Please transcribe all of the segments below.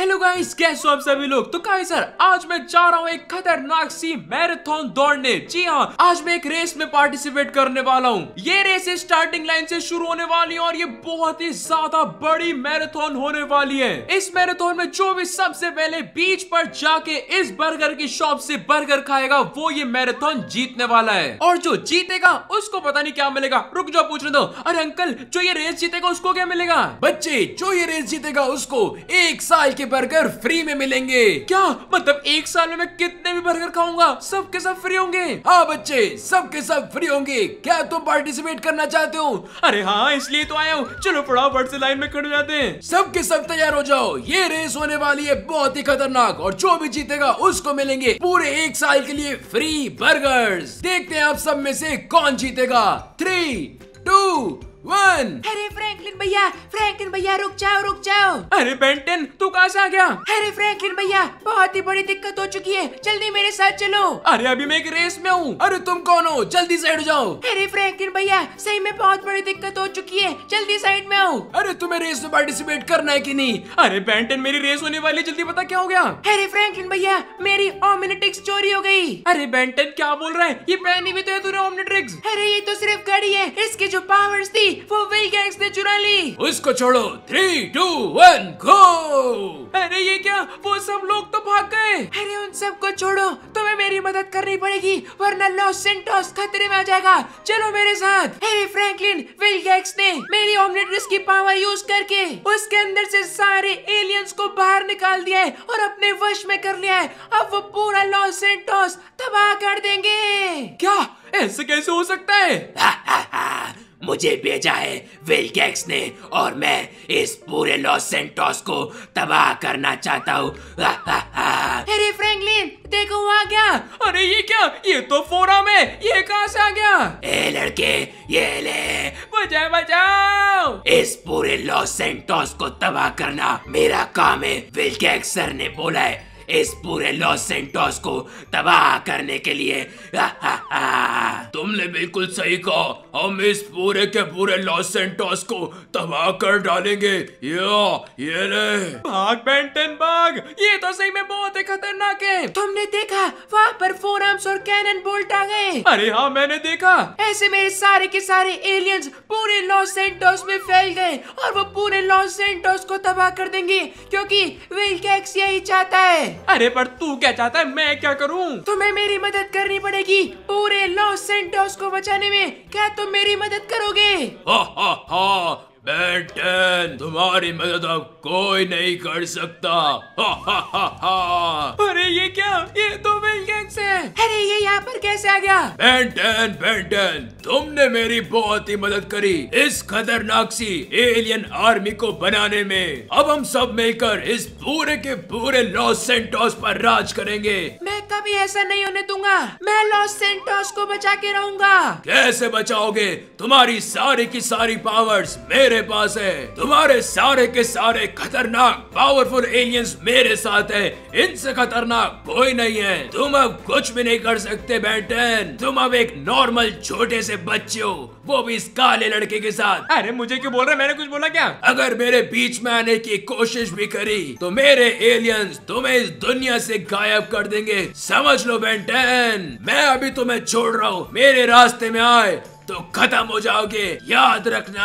hello guys कैसे हो आप सभी लोग तो कहा सर आज मैं जा रहा हूँ एक खतरनाक सी मैराथन दौड़ने जी हाँ आज मैं एक रेस में पार्टिसिपेट करने वाला हूँ ये रेस स्टार्टिंग लाइन से शुरू होने वाली है और ये बहुत ही ज्यादा बड़ी मैराथन होने वाली है इस मैराथन में जो भी सबसे पहले बीच पर जाके इस बर्गर की शॉप से बर्गर खाएगा वो ये मैराथन जीतने वाला है और जो जीतेगा उसको पता नहीं क्या मिलेगा रुक जाओ पूछ रहे दो अरे अंकल जो ये रेस जीतेगा उसको क्या मिलेगा बच्चे जो ये रेस जीतेगा उसको एक साल के बर्गर फ्री में मिलेंगे क्या मतलब एक साल में मैं कितने भी बर्गर खाऊंगा सब के सब फ्री होंगे हाँ बच्चे सब के सब फ्री होंगे क्या तुम पार्टिसिपेट करना चाहते हो अरे हाँ इसलिए तो आया हूँ चलो फटाफट से लाइन में खड़े जाते हैं सब के सब तैयार हो जाओ ये रेस होने वाली है बहुत ही खतरनाक और जो भी जीतेगा उसको मिलेंगे पूरे एक साल के लिए फ्री बर्गर देखते हैं आप सब में से कौन जीतेगा थ्री टू वन अरे फ्रैंकलिन भैया फ्रैंकलिन भैया रुक जाओ रुक जाओ अरे बेंटन तू कहाँ से आ गया अरे फ्रैंकलिन भैया बहुत ही बड़ी दिक्कत हो चुकी है जल्दी मेरे साथ चलो अरे अभी मैं एक रेस में हूँ अरे तुम कौन हो जल्दी साइड जाओ अरे फ्रैंकलिन भैया सही में बहुत बड़ी दिक्कत हो चुकी है जल्दी साइड में आओ अरे तुम्हें रेस में पार्टिसिपेट करना है की नहीं अरे बेंटन मेरी रेस होने वाली जल्दी पता क्या हो गया अरे फ्रैंकलिन भैया मेरी ओमिनेटिक्स चोरी हो गई अरे बेंटन क्या बोल रहा है ये पहनी भी तो है तूने ओमिनेट्रिक्स अरे ये तो सिर्फ गाड़ी है इसकी जो पावर्स थी वो वही गैंग्स चुरा ली उसको छोड़ो थ्री टू वन गो अरे ये क्या वो सब लोग तो भाग गए अरे उन सबको छोड़ो तुम्हें मेरी मदद करनी पड़ेगी वरना लॉस सेंटोस खतरे में आ जाएगा चलो मेरे साथ हेरी फ्रैंकलिन विल गैक्स ने मेरी ऑमलेट्रिस की पावर यूज करके उसके अंदर से सारे एलियंस को बाहर निकाल दिया है और अपने वश में कर लिया है अब वो पूरा लॉस सेंटोस तबाह कर देंगे क्या ऐसे कैसे हो सकता है मुझे भेजा है विलगैक्स ने और मैं इस पूरे लॉस सेंटोस को तबाह करना चाहता हूँ अरे फ्रैंकलिन देखो आ गया अरे ये क्या ये तो फोरम है ये कहाँ से आ गया ए लड़के ये ले मुझे बचाओ इस पूरे लॉस सेंटोस को तबाह करना मेरा काम है विलगैक्स सर ने बोला है इस पूरे लॉस सेंटोस को तबाह करने के लिए तुमने बिल्कुल सही कहा हम इस पूरे के पूरे लॉस सेंटोस को तबाह कर डालेंगे या ये ले भाग बेंटन भाग ये तो सही में बहुत ही खतरनाक है तुमने देखा वहाँ पर फोर आर्म्स और कैनन बोल्ट आ गए अरे हाँ मैंने देखा ऐसे मेरे सारे के सारे एलियंस पूरे लॉस सेंटोस में फैल गए और वो पूरे लॉस सेंटोस को तबाह कर देंगे क्योंकि विल कैक्स यही चाहता है अरे पर तू क्या चाहता है मैं क्या करूँ तुम्हें मेरी मदद करनी पड़ेगी पूरे लॉस सेंटोस को बचाने में क्या तुम मेरी मदद करोगे बैटन तुम्हारी मदद अब कोई नहीं कर सकता अरे ये क्या ये तो मिल गैंग्स अरे ये यहाँ पर कैसे आ गया बैटन बैटन तुमने मेरी बहुत ही मदद करी इस खतरनाक सी एलियन आर्मी को बनाने में अब हम सब मिलकर इस पूरे के पूरे लॉस सेंटोस पर राज करेंगे मैं कभी ऐसा नहीं होने दूंगा मैं लॉस सेंटोस को बचा के रहूंगा कैसे बचाओगे तुम्हारी सारी की सारी पावर्स मेरे पास है तुम्हारे सारे के सारे खतरनाक पावरफुल एलियंस मेरे साथ है इनसे खतरनाक कोई नहीं है तुम अब कुछ भी नहीं कर सकते बैटन तुम अब एक नॉर्मल छोटे से बच्चे हो वो भी इस काले लड़के के साथ अरे मुझे क्यों बोल रहे मैंने कुछ बोला क्या अगर मेरे बीच में आने की कोशिश भी करी तो मेरे एलियंस तुम्हें इस दुनिया से गायब कर देंगे समझ लो बेंटेन मैं अभी तुम्हें छोड़ रहा हूँ मेरे रास्ते में आए तो खत्म हो जाओगे याद रखना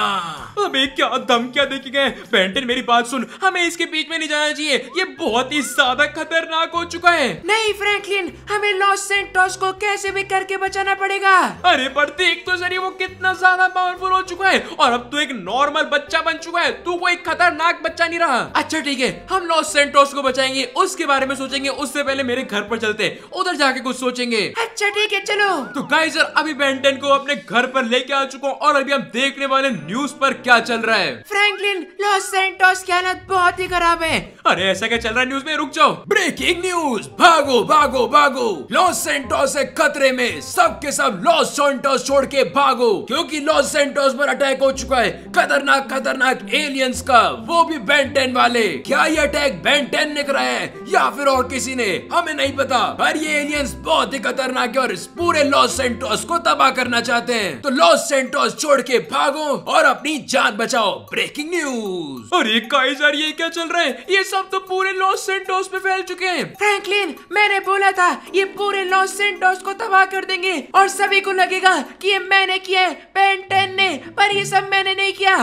अबे क्या दम क्या देखे गए पेंटिन मेरी बात सुन हमें इसके बीच में नहीं जाना चाहिए ये बहुत ही ज्यादा खतरनाक हो चुका है नहीं फ्रैंकलिन हमें लॉस सेंटोस को कैसे भी करके बचाना पड़ेगा अरे पर देख तो सर वो कितना ज्यादा पावरफुल हो चुका है और अब तो एक नॉर्मल बच्चा बन चुका है तू कोई खतरनाक बच्चा नहीं रहा अच्छा ठीक है हम लॉस सेंटोस को बचाएंगे उसके बारे में सोचेंगे उससे पहले मेरे घर पर चलते उधर जाके कुछ सोचेंगे अच्छा ठीक है चलो तो गाइजर अभी बेंटेन को अपने घर पर लेके आ चुका हूँ और अभी हम देखने वाले न्यूज पर क्या चल रहा है फ्रैंकलिन लॉस सेंटोस की हालत बहुत ही खराब है अरे ऐसा क्या चल रहा है न्यूज में रुक जाओ ब्रेकिंग न्यूज भागो भागो भागो लॉस सेंटोस है खतरे में सब के सब लॉस सेंटोस छोड़ के भागो क्योंकि लॉस सेंटोस पर अटैक हो चुका है खतरनाक खतरनाक एलियंस का वो भी बेंटेन वाले क्या ये अटैक बेंटेन ने कराया है या फिर और किसी ने हमें नहीं पता पर ये एलियंस बहुत ही खतरनाक है और इस पूरे लॉस सेंटोस को तबाह करना चाहते हैं तो लॉस सेंटोस छोड़ के भागो और अपनी जान बचाओ ब्रेकिंग न्यूज अरे काइजर ये क्या चल रहा है ये सब तो पूरे लॉस सेंटोस में फैल चुके हैं फ्रैंकलिन मैंने बोला था ये पूरे लॉस सेंटोस को तबाह कर देंगे और सभी को लगेगा कि ये मैंने किया है पेंटेन ने पर ये सब मैंने नहीं किया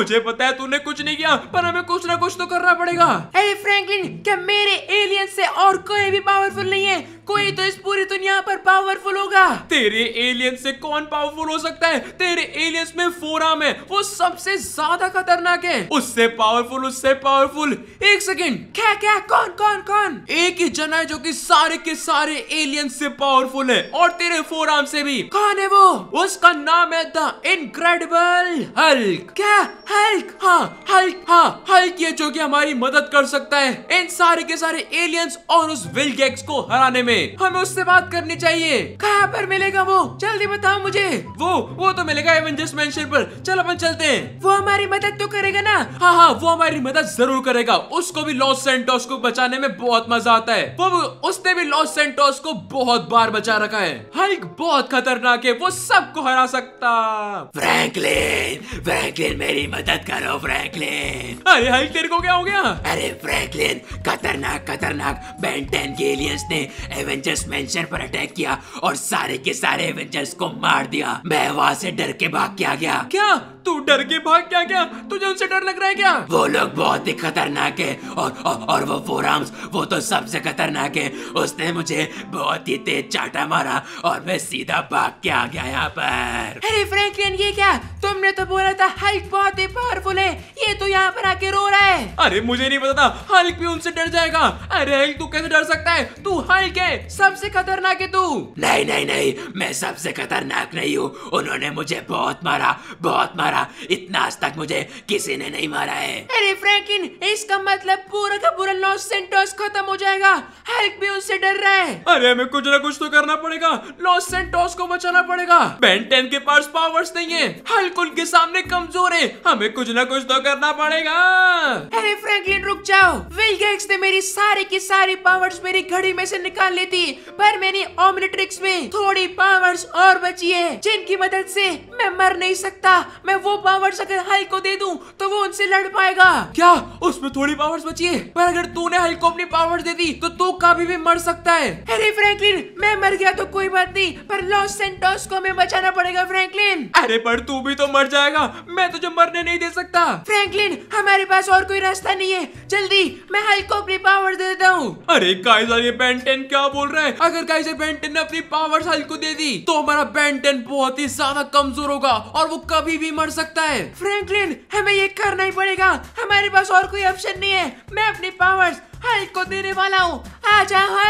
मुझे पता है तूने कुछ नहीं किया पर हमें कुछ ना कुछ तो करना पड़ेगा अरे फ्रैंकलिन क्या मेरे एलियन से और कोई भी पावरफुल नहीं है कोई तो इस पूरी दुनिया पर पावरफुल होगा तेरे एलियन से कौन पावरफुल हो सकता है तेरे एलियंस में फोर आर्म है वो सबसे ज्यादा खतरनाक है उससे पावरफुल उससे पावरफुल एक सेकेंड क्या क्या कौन कौन कौन एक ही जना है जो की सारे के सारे एलियन से पावरफुल है और तेरे फोर आर्म से भी कौन है वो उसका नाम है द इनक्रेडिबल हल्क क्या हल्क हाँ हेल्प हाँ हेल्प ये जो कि हमारी मदद कर सकता है इन सारे के सारे एलियंस और उस विल गैक्स को हराने में हमें उससे बात करनी चाहिए कहाँ पर मिलेगा वो जल्दी बताओ मुझे वो वो तो मिलेगा एवेंजर्स मेंशन पर चलो अपन चलते हैं वो हमारी मदद तो करेगा ना हाँ हाँ वो हमारी मदद जरूर करेगा उसको भी लॉस सेंटोस को बचाने में बहुत मजा आता है वो उसने भी लॉस सेंटोस को बहुत बार बचा रखा है हल्क बहुत खतरनाक है वो सबको हरा सकता फ्रैंकलिन फ्रैंकलिन मेरी मदद करो फ्रैंकलिन अरे हाई तेरे को क्या हो गया अरे फ्रैंकलिन खतरनाक खतरनाक बेंटेन के एलियंस ने एवेंजर्स मेंशन पर अटैक किया और सारे के सारे एवेंजर्स को मार दिया मैं वहाँ से डर के भाग के आ गया क्या तू डर के भाग क्या क्या तुझे उनसे डर लग रहा है क्या वो लोग बहुत ही खतरनाक है और और, और वो फोर आर्म्स वो तो सबसे खतरनाक है उसने मुझे बहुत ही तेज चाटा मारा और मैं सीधा भाग के आ गया यहाँ पर अरे फ्रैंकलिन ये क्या तुमने तो बोला था हाइट बहुत इतने पावरफुल है ये तो यहाँ पर आके रो रहा है अरे मुझे नहीं पता था हल्क भी उनसे डर जाएगा अरे हल्क तू कैसे डर सकता है तू हल्क है सबसे खतरनाक है तू नहीं नहीं नहीं मैं सबसे खतरनाक नहीं हूँ उन्होंने मुझे बहुत मारा बहुत मारा इतना आज तक मुझे किसी ने नहीं मारा है अरे फ्रैंकिन इसका मतलब पूरा का पूरा लॉस सेंटोस खत्म हो जाएगा हल्क भी उनसे डर रहा है अरे हमें कुछ ना कुछ तो करना पड़ेगा लॉस सेंटोस को बचाना पड़ेगा बेन टेन के पास पावर्स नहीं है हल्क उनके सामने कमजोर है हमें कुछ ना कुछ तो करना पड़ेगा अरे फ्रैंकलिन रुक जाओ गेट्स ने मेरी सारी की सारी पावर्स मेरी घड़ी में से निकाल ली थी पर मेरी ओमनिट्रिक्स में थोड़ी पावर्स और बची है जिनकी मदद से मैं मर नहीं सकता मैं वो पावर्स अगर हल को दे दूं तो वो उनसे लड़ पाएगा क्या उसमें थोड़ी पावर्स बची है पर अगर तूने हल को अपनी पावर्स दे दी तो तू कभी भी मर सकता है अरे फ्रैंकलिन मैं मर गया तो कोई बात नहीं पर लॉस सेंटोस को हमें बचाना पड़ेगा फ्रैंकलिन अरे पर तू भी तो मर जाएगा मैं तुझे मरने होने नहीं दे सकता फ्रैंकलिन हमारे पास और कोई रास्ता नहीं है जल्दी मैं हल्क को अपनी पावर दे देता हूँ अरे काइजर ये बेंटन क्या बोल रहा है अगर काइजर बेंटन ने अपनी पावर हल्क को दे दी तो हमारा बेंटन बहुत ही ज्यादा कमजोर होगा और वो कभी भी मर सकता है फ्रैंकलिन हमें ये करना ही पड़ेगा हमारे पास और कोई ऑप्शन नहीं है मैं अपनी पावर हल्क को देने वाला हूँ आ जाओ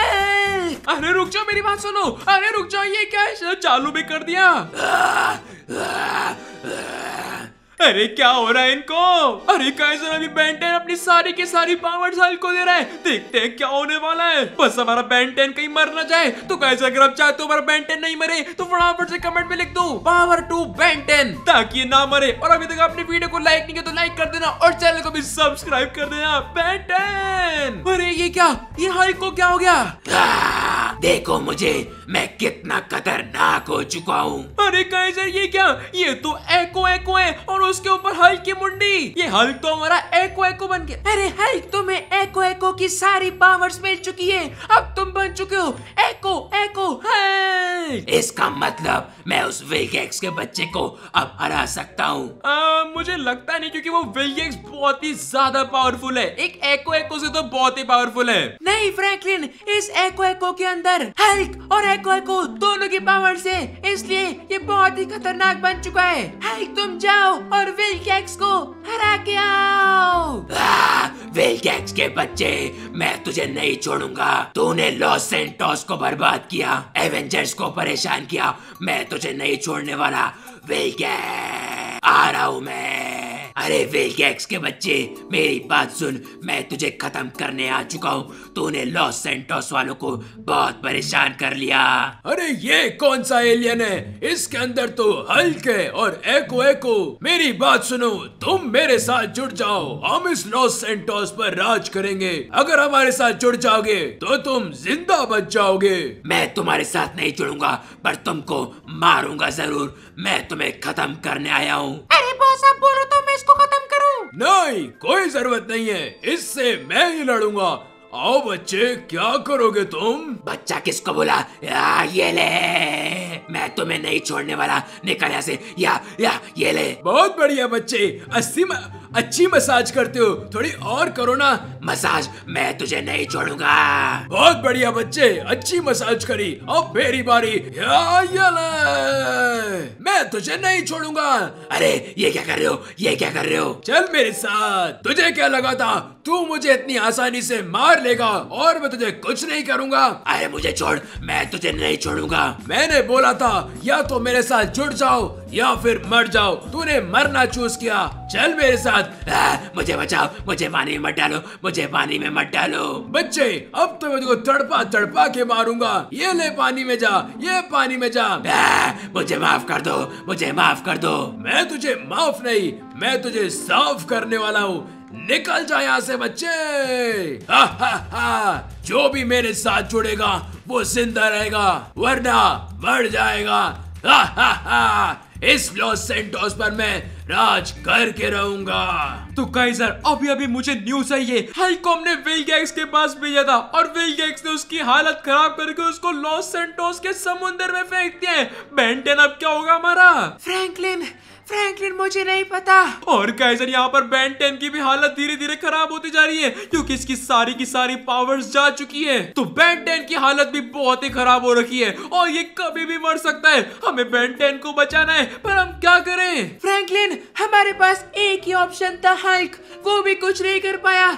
अरे रुक जाओ मेरी बात सुनो अरे रुक जाओ ये क्या चालू भी कर दिया आ, आ, अरे क्या हो रहा है इनको अरे काइजन अभी बेंटेन अपनी सारी की सारी पावर साल को दे रहा है देखते हैं क्या होने वाला है बस हमारा बेंटेन कहीं मर ना जाए तो कैसे अगर आप चाहते तो हमारा बेंटेन नहीं मरे तो फटाफट से कमेंट में लिख दो पावर टू बेंटेन ताकि ये ना मरे और अभी तक आपने वीडियो को लाइक नहीं किया तो लाइक कर देना और चैनल को भी सब्सक्राइब कर देना बेंटेन अरे ये क्या ये हाइक को क्या हो गया देखो मुझे मैं कितना खतरनाक हो चुका हूँ अरे कैसे ये क्या ये तो एको एको है और उसके ऊपर हल्क की मुंडी ये हल्क तो हमारा एको एको बन गया अरे हल्क तुम्हें एको एको की सारी पावर्स मिल चुकी है अब तुम बन चुके हो एको एको हल्क इसका मतलब मैं उस विलगेक्स के बच्चे को अब हरा सकता हूँ मुझे लगता नहीं क्योंकि वो विलगेक्स बहुत ही ज्यादा पावरफुल है एक एको एको से तो बहुत ही पावरफुल है नहीं फ्रैंकलिन इस एको एको के अंदर अंदर हेल्क और को दोनों की पावर से इसलिए ये बहुत ही खतरनाक बन चुका है हेल्क तुम जाओ और विल कैक्स को हरा के आओ विल कैक्स के बच्चे मैं तुझे नहीं छोड़ूंगा तूने लॉस सेंटोस को बर्बाद किया एवेंजर्स को परेशान किया मैं तुझे नहीं छोड़ने वाला विल कैक्स आ रहा हूँ मैं अरे गैक्स के बच्चे मेरी बात सुन मैं तुझे खत्म करने आ चुका हूँ तूने लॉस सेंटोस वालों को बहुत परेशान कर लिया अरे ये कौन सा एलियन है इसके अंदर तो हल्क है और एको एको मेरी बात सुनो तुम मेरे साथ जुड़ जाओ हम इस लॉस सेंटोस पर राज करेंगे अगर हमारे साथ जुड़ जाओगे तो तुम जिंदा बच जाओगे मैं तुम्हारे साथ नहीं जुड़ूंगा पर तुमको मारूंगा जरूर मैं तुम्हें खत्म करने आया हूँ अरे बोलो तो मैं इसको खत्म करो नहीं कोई जरूरत नहीं है इससे मैं ही लड़ूंगा आओ बच्चे क्या करोगे तुम बच्चा किसको बोला या, ये ले मैं तुम्हें नहीं छोड़ने वाला निकल यहाँ या या ये ले बहुत बढ़िया बच्चे अस्सी म, अच्छी मसाज करते हो थोड़ी और करो ना मसाज मैं तुझे नहीं छोड़ूंगा बहुत बढ़िया बच्चे अच्छी मसाज करी अब मेरी बारी या ये ले तुझे नहीं छोड़ूंगा अरे ये क्या कर रहे हो ये क्या कर रहे हो चल मेरे साथ तुझे क्या लगा था तू मुझे इतनी आसानी से मार लेगा और मैं तुझे कुछ नहीं करूंगा अरे मुझे छोड़ मैं तुझे नहीं छोड़ूंगा मैंने बोला था या तो मेरे साथ जुड़ जाओ या फिर मर जाओ तूने मरना चूज किया चल मेरे साथ आ, मुझे बचाओ मुझे पानी में मत डालो मुझे पानी में मत डालो बच्चे अब तो मैं तुझको तड़पा तड़पा के मारूंगा ये ले पानी में जा ये पानी में जा आ, मुझे माफ कर दो मुझे माफ कर दो मैं तुझे माफ नहीं मैं तुझे साफ करने वाला हूँ निकल जाए यहाँ से बच्चे जो भी मेरे साथ जुड़ेगा वो जिंदा रहेगा वरना मर जाएगा हा हा हा इस लॉस सेंटोस पर मैं राज करके रहूंगा तो सर अभी अभी मुझे न्यूज चाहिए हाईकॉम ने विल गैक्स के पास भेजा था और विल गैक्स ने उसकी हालत खराब करके उसको लॉस सेंटोस के समुद्र में फेंक दिया है बेंटेन अब क्या होगा हमारा फ्रैंकलिन फ्रैंकलिन मुझे नहीं पता और कैसर यहाँ पर बैन टेन की भी हालत धीरे धीरे खराब होती जा रही है क्योंकि इसकी सारी की सारी पावर्स जा चुकी है तो बैन टेन की हालत भी बहुत ही खराब हो रखी है और ये कभी भी मर सकता है हमें बैन टेन को बचाना है पर हम क्या करें फ्रैंकलिन हमारे पास एक ही ऑप्शन था हल्क वो भी कुछ नहीं कर पाया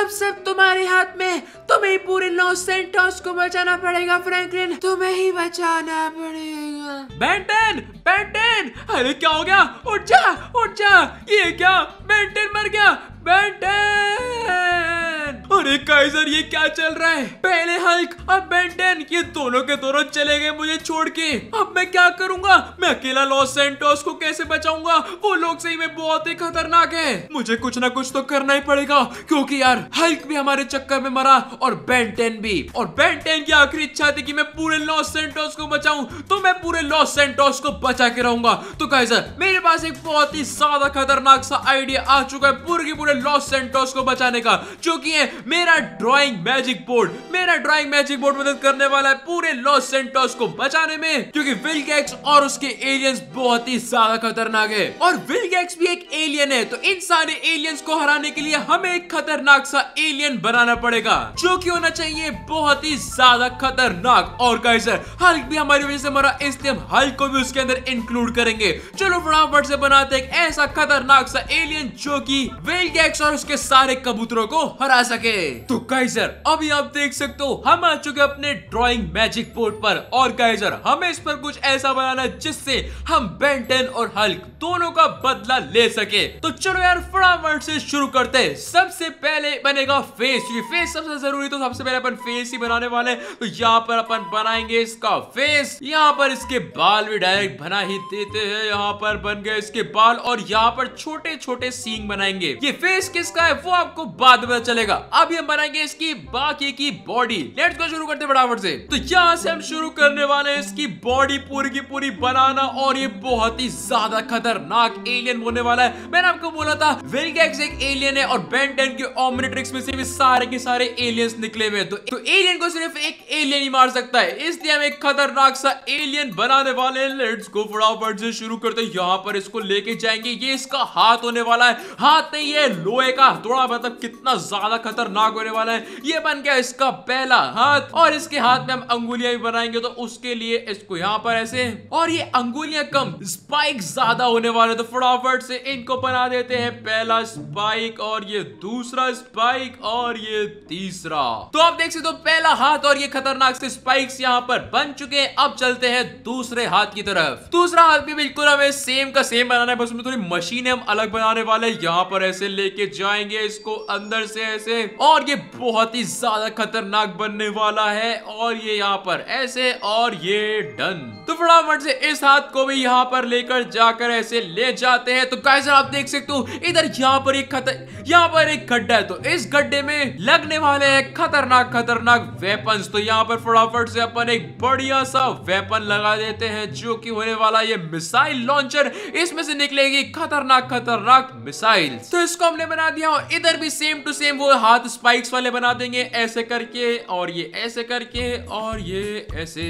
अब सब तुम्हारे हाथ में तुम्हें पूरे लॉस सेंटोस को बचाना पड़ेगा फ्रैंकलिन तुम्हें ही बचाना पड़ेगा बैंटन बैंटन अरे क्या हो गया उठ जा उठ जा ये क्या बैंटन मर गया बैंटन अरे काइजर ये क्या चल रहा है पहले हल्क अब बेंटेन ये दोनों के दोनों चले गए मुझे छोड़ के अब मैं क्या करूंगा मैं अकेला लॉस सेंटोस को कैसे बचाऊंगा वो लोग सही में बहुत ही खतरनाक है मुझे कुछ ना कुछ तो करना ही पड़ेगा क्योंकि यार हल्क भी हमारे चक्कर में मरा और बेंटेन भी और बेंटेन की आखिरी इच्छा थी की मैं पूरे लॉस सेंटोस को बचाऊ तो मैं पूरे लॉस सेंटोस को बचा के रहूंगा तो काइजर मेरे पास एक बहुत ही ज्यादा खतरनाक सा आइडिया आ चुका है पूरे के पूरे लॉस सेंटोस को बचाने का जो की है मेरा ड्राइंग मैजिक बोर्ड मेरा ड्राइंग मैजिक बोर्ड मदद करने वाला है पूरे लॉस सेंटोस को बचाने में क्योंकि विल गैक्स और उसके एलियंस बहुत ही ज्यादा खतरनाक है और विल गैक्स भी एक एलियन है तो इन सारे एलियंस को हराने के लिए हमें एक खतरनाक सा एलियन बनाना पड़ेगा जो की होना चाहिए बहुत ही ज्यादा खतरनाक और कैसे हल्क भी हमारी वजह से मरा इसलिए हम हल्क को भी उसके अंदर इंक्लूड करेंगे चलो फटाफट से बनाते एक ऐसा खतरनाक सा एलियन जो की विल गैक्स और उसके सारे कबूतरों को हरा सके सके तो काइजर अभी आप देख सकते हो हम आ चुके अपने ड्राइंग मैजिक बोर्ड पर और काइजर हमें इस पर कुछ ऐसा बनाना जिससे हम बेंटेन और हल्क दोनों का बदला ले सके तो चलो यार फटाफट से शुरू करते हैं सबसे पहले बनेगा फेस ये फेस सबसे जरूरी तो सबसे पहले अपन फेस ही बनाने वाले तो यहाँ पर अपन बनाएंगे इसका फेस यहाँ पर इसके बाल भी डायरेक्ट बना ही देते हैं यहाँ पर बन गए इसके बाल और यहाँ पर छोटे छोटे सींग बनाएंगे ये फेस किसका है वो आपको बाद में चलेगा अभी हम बनाएंगे इसकी बाकी की बॉडी लेट्स को शुरू करते फटाफट से तो यहाँ से हम शुरू करने वाले हैं इसकी बॉडी पूरी की पूरी बनाना और ये बहुत ही ज्यादा खतरनाक एलियन होने वाला है मैंने आपको बोला था विलगैक्स एक एलियन है और बेन टेन के ऑमनिट्रिक्स में से भी सारे के सारे एलियंस निकले हुए तो, तो एलियन को सिर्फ एक एलियन ही मार सकता है इसलिए हम एक खतरनाक सा एलियन बनाने वाले हैं लेट्स गो फटाफट से शुरू करते यहाँ पर इसको लेके जाएंगे ये इसका हाथ होने वाला है हाथ नहीं है लोहे का थोड़ा मतलब कितना ज्यादा खतरनाक खतरनाक होने वाला है ये बन गया इसका पहला हाथ और इसके हाथ में हम अंगुलियां भी बनाएंगे तो उसके लिए इसको यहाँ पर ऐसे और ये अंगुलियां कम स्पाइक ज्यादा होने वाले तो फटाफट से इनको बना देते हैं पहला स्पाइक और ये दूसरा स्पाइक और ये तीसरा तो आप देख सकते हो तो पहला हाथ और ये खतरनाक से स्पाइक्स यहाँ पर बन चुके हैं अब चलते हैं दूसरे हाथ की तरफ दूसरा हाथ भी बिल्कुल हमें सेम का सेम बनाना है बस उसमें थोड़ी मशीन हम अलग बनाने वाले यहाँ पर ऐसे लेके जाएंगे इसको अंदर से ऐसे और ये बहुत ही ज्यादा खतरनाक बनने वाला है और ये यहाँ पर ऐसे और ये डन तो फटाफट से इस हाथ को भी यहाँ पर लेकर जाकर ऐसे ले जाते हैं तो कैसे आप देख सकते हो इधर यहाँ पर एक खतर यहाँ पर एक गड्ढा है तो इस गड्ढे में लगने वाले है खतरनाक खतरनाक वेपन तो यहाँ पर फटाफट से अपन एक बढ़िया सा वेपन लगा देते हैं जो की होने वाला ये मिसाइल लॉन्चर इसमें से निकलेगी खतरनाक खतरनाक मिसाइल तो इसको हमने बना दिया और इधर भी सेम टू सेम वो हाथ हाथ स्पाइक्स वाले बना देंगे ऐसे करके और ये ऐसे करके और ये ऐसे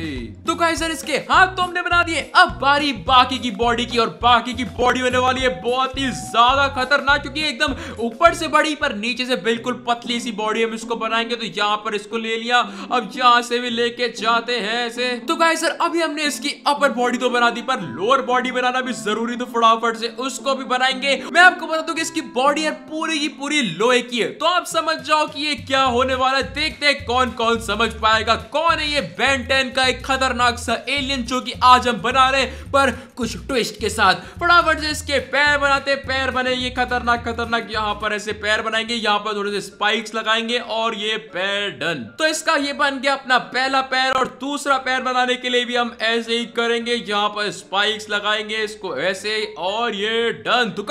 तो कहे सर इसके हाथ तो हमने बना दिए अब बारी बाकी की बॉडी की और बाकी की बॉडी होने वाली है बहुत ही ज्यादा खतरनाक क्योंकि एकदम ऊपर से बड़ी पर नीचे से बिल्कुल पतली सी बॉडी हम इसको बनाएंगे तो यहाँ पर इसको ले लिया अब यहाँ से भी लेके जाते हैं ऐसे तो कहे सर अभी हमने इसकी अपर बॉडी तो बना दी पर लोअर बॉडी बनाना भी जरूरी तो फटाफट से उसको भी बनाएंगे मैं आपको बता दू की इसकी बॉडी यार पूरी की पूरी लोहे की है तो आप समझ जाओ कि ये क्या होने वाला है देखते हैं कौन कौन समझ पाएगा कौन है ये टेन का एक खतरनाक सा एलियन जो कि आज हम बना रहे पर कुछ ट्विस्ट के साथ फटाफट से इसके पैर बनाते पैर बनेंगे खतरनाक खतरनाक यहाँ पर ऐसे पैर बनाएंगे यहाँ पर थोड़े से स्पाइक्स लगाएंगे और ये पैर डन तो इसका ये बन गया अपना पहला पैर और दूसरा पैर बनाने के लिए भी हम ऐसे ही करेंगे यहाँ पर स्पाइक्स लगाएंगे इसको ऐसे और ये डन तो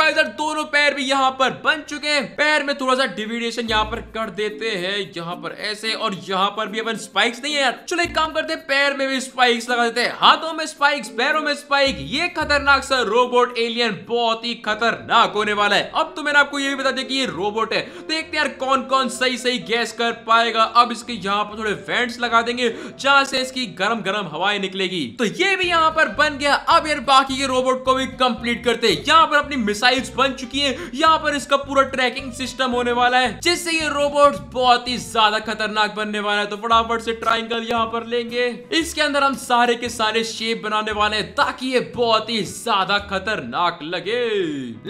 दोनों पैर भी यहाँ पर बन चुके हैं पैर में थोड़ा सा डिविडेशन यहाँ पर कर देते हैं यहाँ पर ऐसे और यहाँ पर भी अपन स्पाइक्स नहीं है यार चलो एक काम करते हैं पैर में भी स्पाइक्स लगा देते हैं हाथों में स्पाइक्स पैरों में स्पाइक ये खतरनाक सर रोबोट एलियन बहुत ही खतरनाक होने वाला है अब तो मैंने आपको ये भी बता दिया कि ये रोबोट है देखते यार कौन कौन सही सही गैस कर पाएगा अब इसके यहाँ पर थोड़े वेंट्स लगा देंगे जहां से इसकी गर्म गर्म हवाएं निकलेगी तो ये भी यहाँ पर बन गया अब यार बाकी के रोबोट को भी कंप्लीट करते यहाँ पर अपनी मिसाइल्स बन चुकी है यहाँ पर इसका पूरा ट्रैकिंग सिस्टम होने वाला है जिससे ये रोबोट बहुत ही ज्यादा खतरनाक बनने वाला है तो फटाफट से ट्राइंगल यहाँ पर लेंगे इसके अंदर हम सारे के सारे शेप बनाने वाले हैं ताकि ये बहुत ही ज्यादा खतरनाक लगे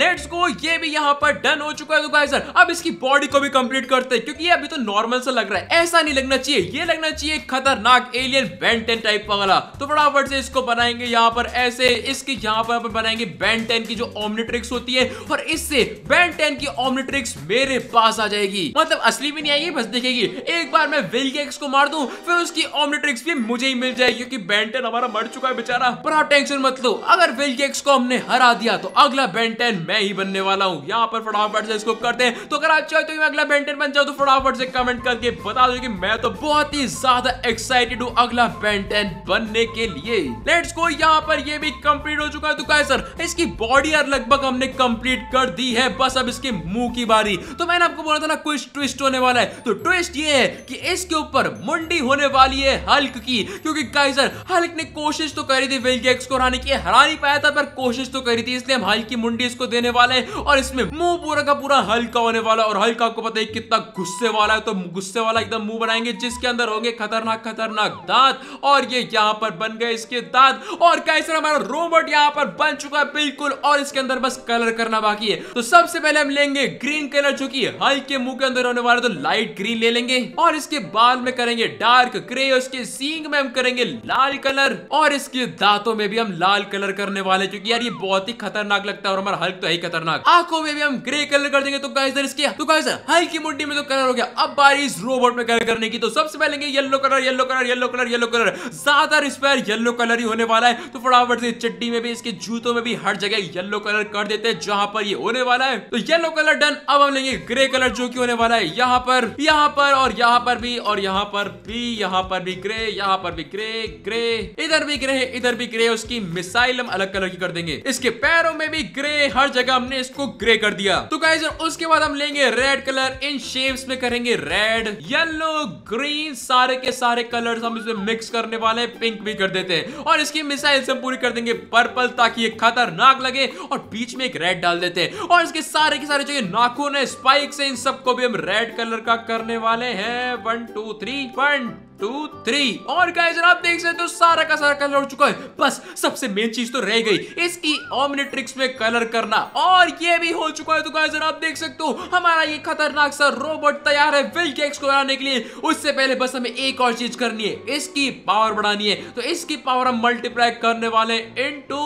लेट्स गो ये भी यहाँ पर डन हो चुका है तो गाइस अब इसकी बॉडी को भी कंप्लीट करते हैं क्योंकि ये अभी तो नॉर्मल सा लग रहा है ऐसा नहीं लगना चाहिए ये लगना चाहिए खतरनाक एलियन बेंटेन टाइप वाला तो फटाफट से इसको बनाएंगे यहाँ पर ऐसे इसकी यहाँ पर बनाएंगे बेंटेन की जो ऑमनिट्रिक्स होती है और इससे बेंटेन की ऑमनिट्रिक्स मेरे पास आ जाएगी मतलब असली भी नहीं आएगी बस देखेगी एक बार मैं विल गेक्स को मार दूं फिर उसकी ऑमनेट्रिक्स भी मुझे ही मिल जाएगी क्योंकि बेंटन हमारा मर चुका है बेचारा पर आप टेंशन मत लो अगर विल गेक्स को हमने हरा दिया तो अगला बेंटन मैं ही बनने वाला हूँ यहाँ पर फटाफट से इसको करते हैं तो अगर आप चाहते अच्छा हो तो अगला बेंटन बन जाओ तो फटाफट से कमेंट करके बता दो कि मैं तो बहुत ही ज्यादा एक्साइटेड हूँ अगला बेंटन बनने के लिए लेट्स गो यहाँ पर ये भी कंप्लीट हो चुका है तो क्या सर इसकी बॉडी और लगभग हमने कंप्लीट कर दी है बस अब इसके मुंह की बारी तो मैंने आपको बोला था ना कुछ ट्विस्ट होने वाला है तो ट्विस्ट ये है कि इसके ऊपर मुंडी होने वाली है हल्क की क्योंकि काइजर हल्क ने कोशिश तो करी थी विलगेक्स को हराने की हरा नहीं पाया था पर कोशिश तो करी थी इसलिए हम हल्क की मुंडी इसको देने वाले हैं और इसमें मुंह पूरा का पूरा हल्का होने वाला और हल्का आपको पता है कितना गुस्से वाला है तो गुस्से वाला एकदम मुंह बनाएंगे जिसके अंदर होंगे खतरनाक खतरनाक दांत और ये यहाँ पर बन गए इसके दांत और कैसे हमारा रोबोट यहाँ पर बन चुका है बिल्कुल और इसके अंदर बस कलर करना बाकी है तो सबसे पहले हम लेंगे ग्रीन कलर जो की हल्के मुंह के अंदर कलर होने वाला तो लाइट ग्रीन ले लेंगे और इसके बाल में करेंगे डार्क ग्रे और इसके सींग में हम करेंगे लाल कलर और इसके दांतों में भी हम लाल कलर करने वाले क्योंकि यार ये बहुत ही खतरनाक लगता है और हमारा हल्क तो है ही खतरनाक आंखों में भी हम ग्रे कलर कर देंगे तो गाइस इसके तो गाइस हल्की मुड्डी में तो कलर हो गया अब बारी इस रोबोट में कलर करने की तो सबसे पहले yellow colour yellow colour yellow colour yellow colour ज्यादा इस पर येलो कलर ही होने वाला है तो फटाफट से चड्डी में भी इसके जूतों में भी हर जगह येलो कलर कर देते हैं जहां पर ये होने वाला है तो येलो कलर डन अब हम लेंगे ग्रे कलर जो की होने वाला रहा है यहाँ पर यहाँ पर और यहाँ पर भी और यहाँ पर भी यहाँ पर भी ग्रे यहाँ पर भी ग्रे ग्रे इधर भी ग्रे इधर भी ग्रे उसकी मिसाइल हम अलग कलर की कर देंगे इसके पैरों में भी ग्रे हर जगह हमने इसको ग्रे कर दिया तो गाइज उसके बाद हम लेंगे रेड कलर इन शेप्स में करेंगे रेड येलो ग्रीन सारे के सारे कलर हम इसमें मिक्स करने वाले पिंक भी कर देते हैं और इसकी मिसाइल हम पूरी कर देंगे पर्पल ताकि ये खतरनाक लगे और बीच में एक रेड डाल देते हैं और इसके सारे के सारे जो ये नाखून है स्पाइक है इन सबको भी हम रेड कलर का करने वाले हैं one two three one two three और गाइस आप देख सकते हो सारा का सारा कलर हो चुका है बस सबसे मेन चीज तो रह गई इसकी ऑमनिट्रिक्स में कलर करना और ये भी हो चुका है तो गाइस आप देख सकते हो हमारा ये खतरनाक सा रोबोट तैयार है विल गेक्स को बनाने के लिए उससे पहले बस हमें एक और चीज करनी है इसकी पावर बढ़ानी है तो इसकी पावर हम मल्टीप्लाई करने वाले इन टू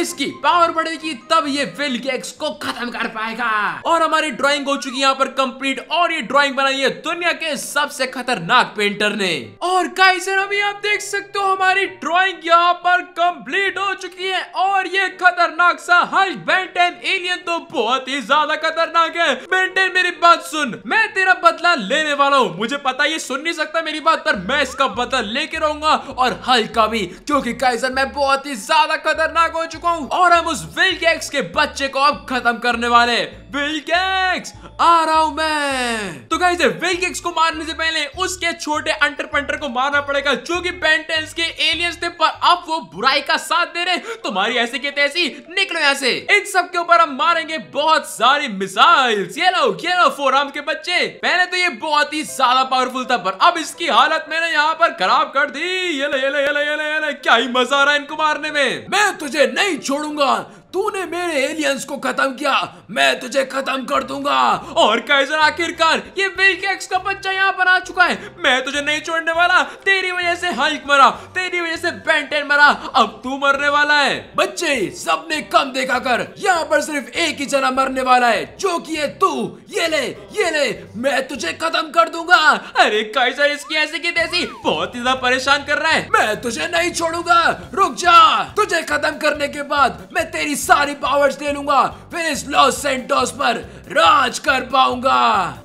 इसकी पावर बढ़ेगी तब ये विल गेक्स को खत्म कर पाएगा और हमारी ड्रॉइंग हो चुकी है यहाँ पर कंप्लीट और ये ड्रॉइंग बनाई है दुनिया के सबसे खतरनाक पेंट पेंटर ने और कैसे अभी आप देख सकते हो हमारी ड्राइंग यहाँ पर कंप्लीट हो चुकी है और ये खतरनाक सा हर्ष बेंटेन एलियन तो बहुत ही ज्यादा खतरनाक है बेंटेन मेरी बात सुन मैं तेरा बदला लेने वाला हूँ मुझे पता ये सुन नहीं सकता मेरी बात पर मैं इसका बदला लेके रहूंगा और हल्का भी क्योंकि कैसर मैं बहुत ही ज्यादा खतरनाक हो चुका हूँ और हम उस विल के बच्चे को अब खत्म करने वाले विल आ रहा हूँ मैं गाइस विलकिक्स को मारने से पहले उसके छोटे अंटर पंटर को मारना पड़ेगा जो कि बेंटेंस के एलियंस थे पर अब वो बुराई का साथ दे रहे तुम्हारी ऐसे के तैसी निकलो यहां से इन सब के ऊपर हम मारेंगे बहुत सारी मिसाइल्स ये लो ये लो फोर आर्म्स के बच्चे पहले तो ये बहुत ही ज्यादा पावरफुल था पर अब इसकी हालत मैंने यहाँ पर खराब कर दी ये लो ये लो ये लो ये लो क्या ही मजा आ रहा है इनको मारने में मैं तुझे नहीं छोड़ूंगा तूने मेरे एलियंस को खत्म किया मैं तुझे खत्म कर दूंगा और कैसर आखिरकार ये विल्केक्स का बच्चा यहाँ पर आ चुका है मैं तुझे नहीं छोड़ने वाला तेरी वजह से हल्क मरा तेरी वजह से बेंटेन मरा अब तू मरने वाला है बच्चे सबने कम देखा कर यहाँ पर सिर्फ एक ही जना मरने वाला है जो की है तू ये ले ये ले मैं तुझे खत्म कर दूंगा अरे कैसर इसकी ऐसी की तैसी बहुत ही ज्यादा परेशान कर रहा है मैं तुझे नहीं छोड़ूंगा रुक जा तुझे खत्म करने के बाद मैं तेरी सारी पावर्स ले लूंगा फिर इस लॉस सेंटोस पर राज कर पाऊंगा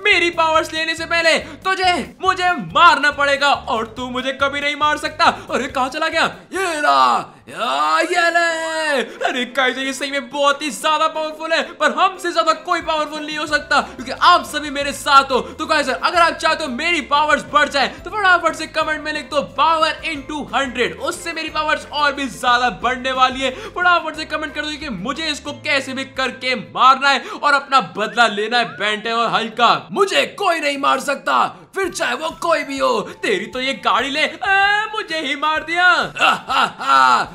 मेरी पावर्स लेने से पहले तुझे मुझे मारना पड़ेगा और तू मुझे कभी नहीं मार सकता अरे कहा चला गया ये रहा ये ले अरे गाइस तो ये सही में बहुत ही ज्यादा पावरफुल है पर हमसे ज्यादा कोई पावरफुल नहीं हो सकता क्योंकि आप सभी मेरे साथ हो तो गाइस अगर आप चाहते हो मेरी पावर्स बढ़ जाए तो फटाफट से कमेंट में लिख दो पावर इन टू हंड्रेड उससे मेरी पावर्स और भी ज्यादा बढ़ने वाली है फटाफट से कमेंट कर दो कि मुझे इसको कैसे भी करके मारना है और अपना बदला लेना है बैंटे और हल्का मुझे कोई नहीं मार सकता फिर चाहे वो कोई भी हो तेरी तो ये गाड़ी ले आ, मुझे ही मार दिया आ, हा, हा,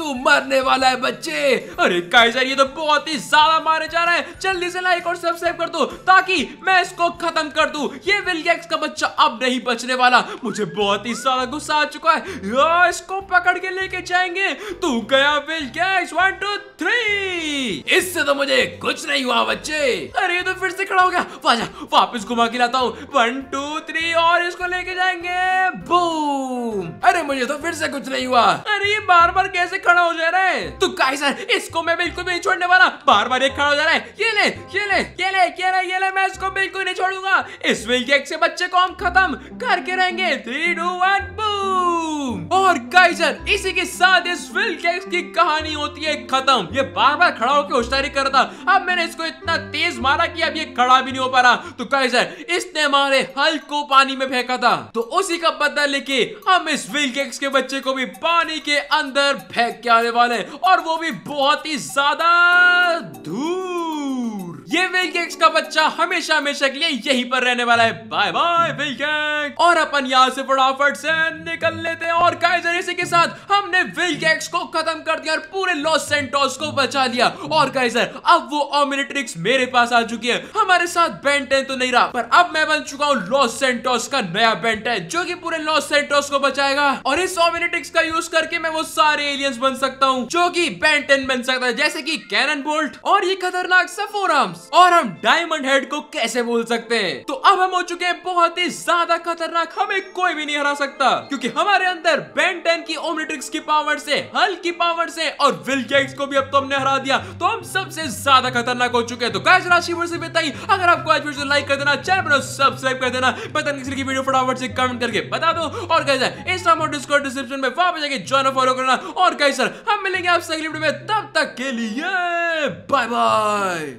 तू मरने वाला है बच्चे अरे काइजर ये तो बहुत ही ज्यादा मारे जा रहा है जल्दी से लाइक और सब्सक्राइब कर दो ताकि मैं इसको खत्म कर दू ये विलियक्स का बच्चा अब नहीं बचने वाला मुझे बहुत ही ज्यादा गुस्सा आ चुका है हाँ, इसको पकड़ के लेके जाएंगे तू गया विलियक्स वन टू थ्री इससे तो मुझे कुछ नहीं हुआ बच्चे अरे ये तो फिर से खड़ा हो गया वाजा वापस घुमा के लाता हूँ वन टू थ्री और इसको लेके जाएंगे बूम अरे मुझे तो फिर से कुछ नहीं हुआ अरे ये बार बार कैसे खड़ा खड़ा हो जा रहा है तो गाइस इसको मैं बिल्कुल भी नहीं छोड़ने वाला बार बार एक खड़ा हो जा रहा है ये ले ये ले ये ले ये ले ये ले मैं इसको बिल्कुल नहीं छोड़ूंगा इस एक से बच्चे को हम खत्म करके रहेंगे थ्री टू वन और काइजर इसी के साथ इस केक्स की कहानी होती है खत्म ये बार बार खड़ा होकर होशियारी कर रहा अब मैंने इसको इतना तेज मारा कि अब ये खड़ा भी नहीं हो पा रहा तो काइजर इसने हमारे हल को पानी में फेंका था तो उसी का बदला लेके हम इस केक्स के बच्चे को भी पानी के अंदर फेंक के आने वाले और वो भी बहुत ही ज्यादा धूप ये विलगेक्स का बच्चा हमेशा हमेशा के लिए यही पर रहने वाला है बाय बाय विलगेक्स और अपन यहाँ से फटाफट से निकल लेते हैं और काइजर इसी के साथ हमने विलगेक्स को खत्म कर दिया और पूरे लॉस सेंटोस को बचा लिया और काइजर अब वो ओमिनेट्रिक्स मेरे पास आ चुकी है हमारे साथ बेंटेन तो नहीं रहा पर अब मैं बन चुका हूँ लॉस सेंटोस का नया बेंटेन जो की पूरे लॉस सेंटोस को बचाएगा और इस ओमिनेट्रिक्स का यूज करके मैं वो सारे एलियंस बन सकता हूँ जो की बेंटेन बन सकता है जैसे की कैनन बोल्ट और ये खतरनाक सफोराम्स पास और हम डायमंड हेड को कैसे भूल सकते हैं तो अब हम हो चुके हैं बहुत ही ज्यादा खतरनाक हमें कोई भी नहीं हरा सकता क्योंकि हमारे अंदर बेन बेंटन की ओमनिट्रिक्स की पावर से हल की पावर से और विल गेट्स को भी अब तो हमने हरा दिया तो हम सबसे ज्यादा खतरनाक हो चुके हैं तो गाइस राशि से बताइए अगर आपको आज वीडियो लाइक कर देना चैनल पर सब्सक्राइब कर देना पता नहीं की वीडियो फटाफट से कमेंट करके बता दो और गाइस इंस्टाग्राम और डिस्कॉर्ड डिस्क्रिप्शन में वहां पे जाके ज्वाइन और फॉलो करना और गाइस सर हम मिलेंगे आपसे अगली वीडियो में तब तक के लिए बाय बाय